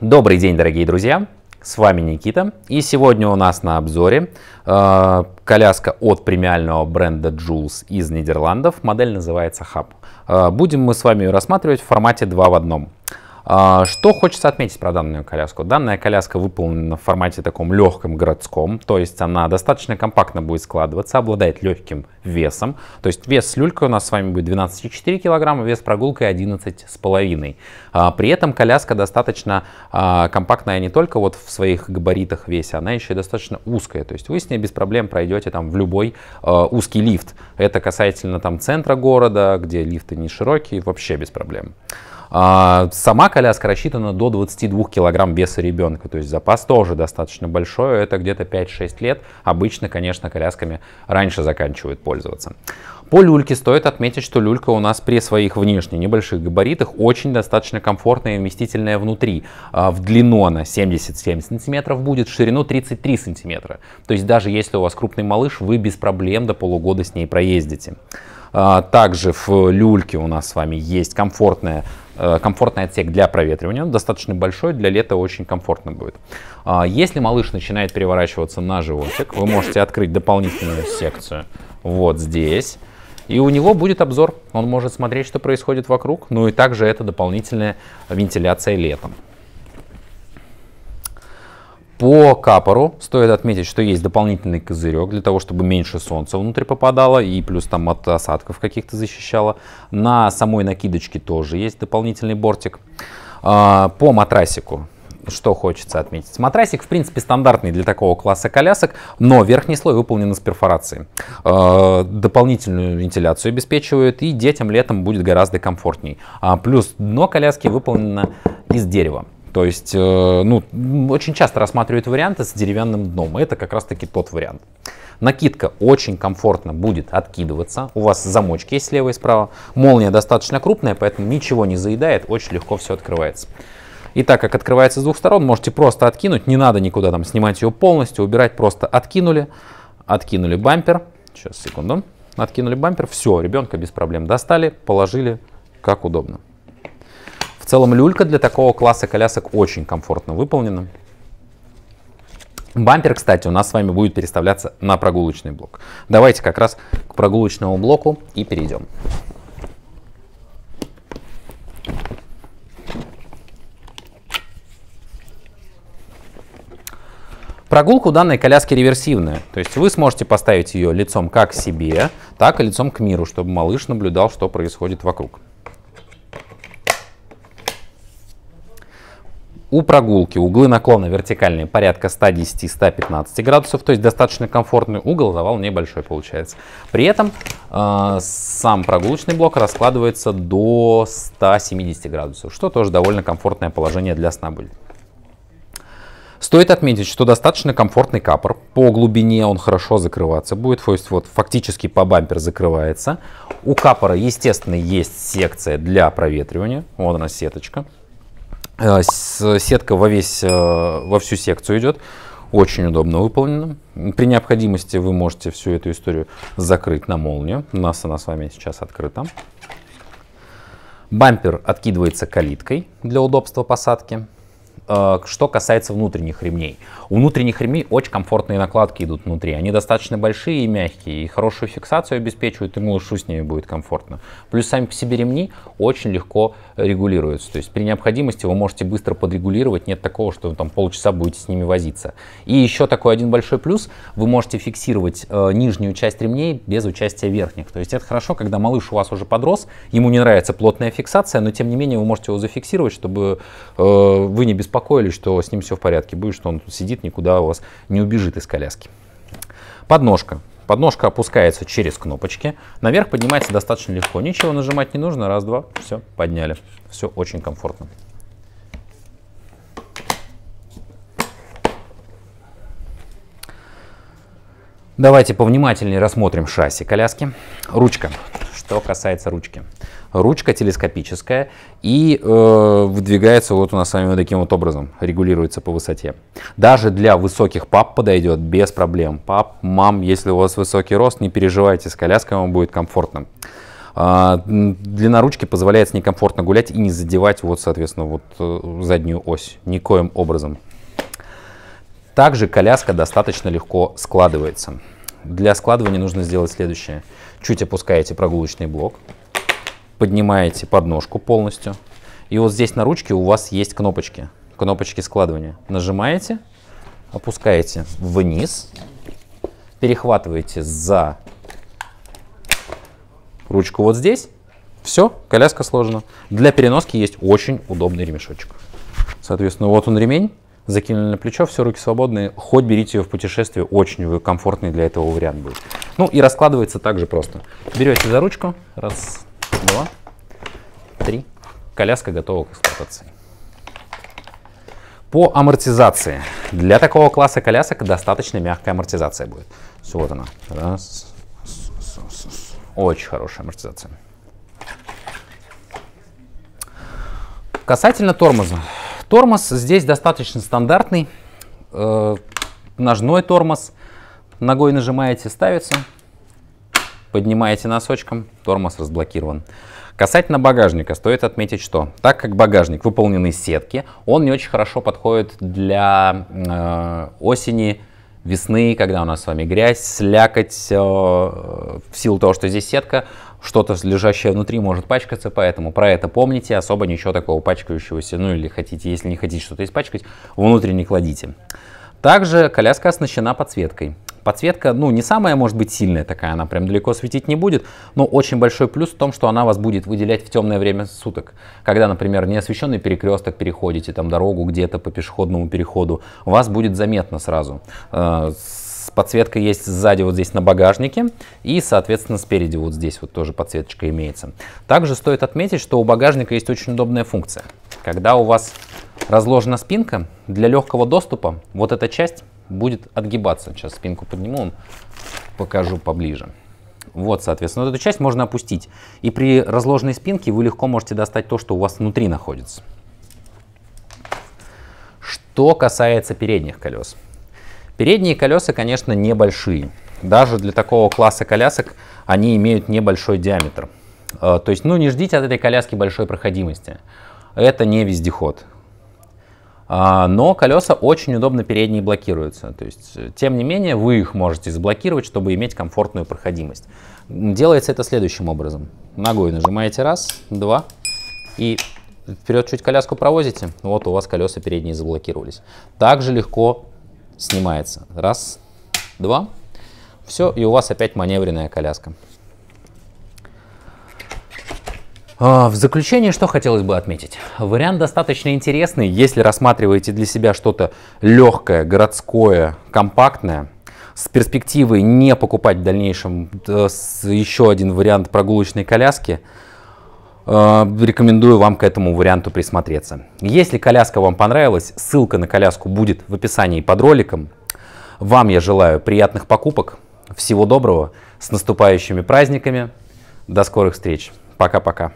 Добрый день, дорогие друзья! С вами Никита, и сегодня у нас на обзоре э, коляска от премиального бренда Jules из Нидерландов. Модель называется Hub. Э, будем мы с вами ее рассматривать в формате 2 в 1. А, что хочется отметить про данную коляску? Данная коляска выполнена в формате таком легком городском, то есть она достаточно компактно будет складываться, обладает легким весом. То есть вес с люлькой у нас с вами будет 12,4 кг, вес прогулкой 11,5. А, при этом коляска достаточно а, компактная не только вот в своих габаритах весе, она еще и достаточно узкая. То есть вы с ней без проблем пройдете там в любой узкий лифт. Это касательно там центра города, где лифты не широкие, вообще без проблем. А, сама коляска рассчитана до 22 килограмм веса ребенка, то есть запас тоже достаточно большой, это где-то 5-6 лет. Обычно, конечно, колясками раньше заканчивают пользоваться. По люльке стоит отметить, что люлька у нас при своих внешне небольших габаритах очень достаточно комфортная и вместительная внутри. А, в длину она 77 сантиметров будет, в ширину 33 сантиметра. То есть даже если у вас крупный малыш, вы без проблем до полугода с ней проездите. А, также в люльке у нас с вами есть комфортная Э, комфортный отсек для проветривания, он достаточно большой, для лета очень комфортно будет. А, если малыш начинает переворачиваться на животик, вы можете открыть дополнительную секцию вот здесь. И у него будет обзор, он может смотреть, что происходит вокруг, ну и также это дополнительная вентиляция летом. По капору стоит отметить, что есть дополнительный козырек для того, чтобы меньше солнца внутрь попадало и плюс там от осадков каких-то защищало. На самой накидочке тоже есть дополнительный бортик. А, по матрасику что хочется отметить. Матрасик, в принципе, стандартный для такого класса колясок, но верхний слой выполнен из перфорации. А, дополнительную вентиляцию обеспечивают, и детям летом будет гораздо комфортней. А, плюс дно коляски выполнено из дерева. То есть, э, ну, очень часто рассматривают варианты с деревянным дном. Это как раз-таки тот вариант. Накидка очень комфортно будет откидываться. У вас замочки есть слева и справа. Молния достаточно крупная, поэтому ничего не заедает. Очень легко все открывается. И так как открывается с двух сторон, можете просто откинуть. Не надо никуда там снимать ее полностью, убирать. Просто откинули. Откинули бампер. Сейчас, секунду. Откинули бампер. Все, ребенка без проблем достали, положили как удобно целом люлька для такого класса колясок очень комфортно выполнена. Бампер, кстати, у нас с вами будет переставляться на прогулочный блок. Давайте как раз к прогулочному блоку и перейдем. Прогулка у данной коляски реверсивная, то есть вы сможете поставить ее лицом как к себе, так и лицом к миру, чтобы малыш наблюдал, что происходит вокруг. У прогулки углы наклона вертикальные порядка 110-115 градусов, то есть достаточно комфортный угол, завал небольшой получается. При этом э, сам прогулочный блок раскладывается до 170 градусов, что тоже довольно комфортное положение для сна будет. Стоит отметить, что достаточно комфортный капор. По глубине он хорошо закрываться будет, то есть вот фактически по бампер закрывается. У капора, естественно, есть секция для проветривания. Вот она сеточка. Э, сетка во, весь, э, во всю секцию идет. Очень удобно выполнено. При необходимости вы можете всю эту историю закрыть на молнию. У нас она с вами сейчас открыта. Бампер откидывается калиткой для удобства посадки. Э, что касается внутренних ремней. У внутренних ремней очень комфортные накладки идут внутри. Они достаточно большие и мягкие, и хорошую фиксацию обеспечивают, и малышу с ними будет комфортно. Плюс сами по себе ремни очень легко регулируются. То есть при необходимости вы можете быстро подрегулировать, нет такого, что вы там полчаса будете с ними возиться. И еще такой один большой плюс, вы можете фиксировать э, нижнюю часть ремней без участия верхних. То есть это хорошо, когда малыш у вас уже подрос, ему не нравится плотная фиксация, но тем не менее вы можете его зафиксировать, чтобы э, вы не беспокоились успокоили, что с ним все в порядке будет, что он тут сидит, никуда у вас не убежит из коляски. Подножка. Подножка опускается через кнопочки. Наверх поднимается достаточно легко. Ничего нажимать не нужно. Раз, два, все, подняли. Все очень комфортно. Давайте повнимательнее рассмотрим шасси коляски. Ручка. Что касается ручки ручка телескопическая и э, выдвигается вот у нас с вами вот таким вот образом, регулируется по высоте. Даже для высоких пап подойдет без проблем. Пап, мам, если у вас высокий рост, не переживайте, с коляской вам будет комфортно. А, длина ручки позволяет с ней комфортно гулять и не задевать вот, соответственно, вот э, заднюю ось никоим образом. Также коляска достаточно легко складывается. Для складывания нужно сделать следующее. Чуть опускаете прогулочный блок, поднимаете подножку полностью. И вот здесь на ручке у вас есть кнопочки, кнопочки складывания. Нажимаете, опускаете вниз, перехватываете за ручку вот здесь. Все, коляска сложена. Для переноски есть очень удобный ремешочек. Соответственно, вот он ремень, закинули на плечо, все, руки свободные. Хоть берите ее в путешествие, очень комфортный для этого вариант будет. Ну и раскладывается также просто. Берете за ручку, раз, Два. Три. Коляска готова к эксплуатации. По амортизации. Для такого класса колясок достаточно мягкая амортизация будет. Все, вот она. Раз. Очень хорошая амортизация. Касательно тормоза. Тормоз здесь достаточно стандартный. Э, ножной тормоз. Ногой нажимаете, ставится. Поднимаете носочком, тормоз разблокирован. Касательно багажника, стоит отметить, что так как багажник выполнен из сетки, он не очень хорошо подходит для э, осени, весны, когда у нас с вами грязь, слякоть, э, в силу того, что здесь сетка, что-то лежащее внутри может пачкаться, поэтому про это помните, особо ничего такого пачкающегося, ну или хотите, если не хотите что-то испачкать, внутрь не кладите. Также коляска оснащена подсветкой. Подсветка, ну, не самая, может быть, сильная такая, она прям далеко светить не будет, но очень большой плюс в том, что она вас будет выделять в темное время суток. Когда, например, неосвещенный перекресток переходите, там, дорогу где-то по пешеходному переходу, вас будет заметно сразу. Э, подсветка есть сзади вот здесь на багажнике и, соответственно, спереди вот здесь вот тоже подсветочка имеется. Также стоит отметить, что у багажника есть очень удобная функция. Когда у вас разложена спинка, для легкого доступа вот эта часть будет отгибаться. Сейчас спинку подниму, покажу поближе. Вот, соответственно, вот эту часть можно опустить. И при разложенной спинке вы легко можете достать то, что у вас внутри находится. Что касается передних колес. Передние колеса, конечно, небольшие. Даже для такого класса колясок они имеют небольшой диаметр. Э, то есть, ну, не ждите от этой коляски большой проходимости. Это не вездеход. А, но колеса очень удобно передние блокируются. То есть, э, тем не менее, вы их можете заблокировать, чтобы иметь комфортную проходимость. Делается это следующим образом. Ногой нажимаете раз, два и вперед чуть коляску провозите, вот у вас колеса передние заблокировались. Также легко снимается. Раз, два, все, и у вас опять маневренная коляска. А, в заключение, что хотелось бы отметить. Вариант достаточно интересный, если рассматриваете для себя что-то легкое, городское, компактное. С перспективой не покупать в дальнейшем еще один вариант прогулочной коляски, э, рекомендую вам к этому варианту присмотреться. Если коляска вам понравилась, ссылка на коляску будет в описании под роликом. Вам я желаю приятных покупок, всего доброго, с наступающими праздниками, до скорых встреч, пока-пока.